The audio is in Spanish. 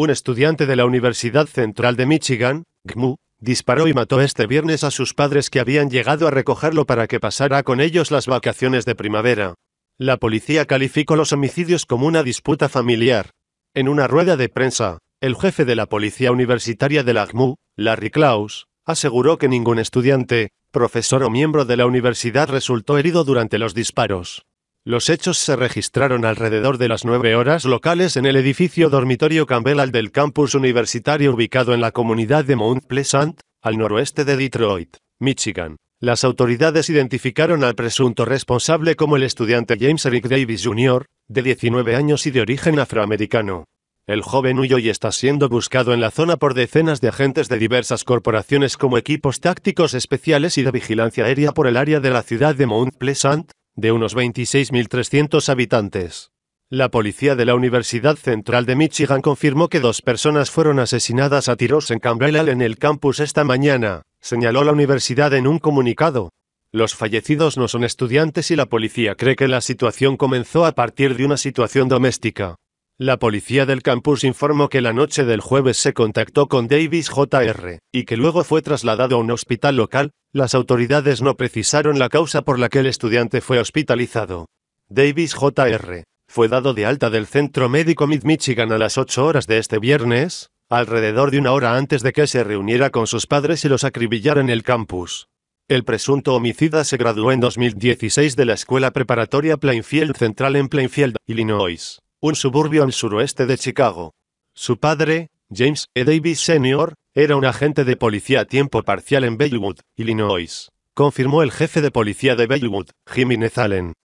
Un estudiante de la Universidad Central de Michigan, GMU, disparó y mató este viernes a sus padres que habían llegado a recogerlo para que pasara con ellos las vacaciones de primavera. La policía calificó los homicidios como una disputa familiar. En una rueda de prensa, el jefe de la policía universitaria de la GMU, Larry Klaus, aseguró que ningún estudiante, profesor o miembro de la universidad resultó herido durante los disparos. Los hechos se registraron alrededor de las 9 horas locales en el edificio dormitorio Campbell del campus universitario ubicado en la comunidad de Mount Pleasant, al noroeste de Detroit, Michigan. Las autoridades identificaron al presunto responsable como el estudiante James Eric Davis Jr., de 19 años y de origen afroamericano. El joven huyó y está siendo buscado en la zona por decenas de agentes de diversas corporaciones como equipos tácticos especiales y de vigilancia aérea por el área de la ciudad de Mount Pleasant, de unos 26.300 habitantes. La policía de la Universidad Central de Michigan confirmó que dos personas fueron asesinadas a tiros en Campbell en el campus esta mañana, señaló la universidad en un comunicado. Los fallecidos no son estudiantes y la policía cree que la situación comenzó a partir de una situación doméstica. La policía del campus informó que la noche del jueves se contactó con Davis Jr., y que luego fue trasladado a un hospital local, las autoridades no precisaron la causa por la que el estudiante fue hospitalizado. Davis Jr. fue dado de alta del centro médico Mid Michigan a las 8 horas de este viernes, alrededor de una hora antes de que se reuniera con sus padres y los acribillara en el campus. El presunto homicida se graduó en 2016 de la escuela preparatoria Plainfield Central en Plainfield, Illinois un suburbio al suroeste de Chicago. Su padre, James E. Davis Sr., era un agente de policía a tiempo parcial en Baywood Illinois, confirmó el jefe de policía de Baywood Jimmy Allen.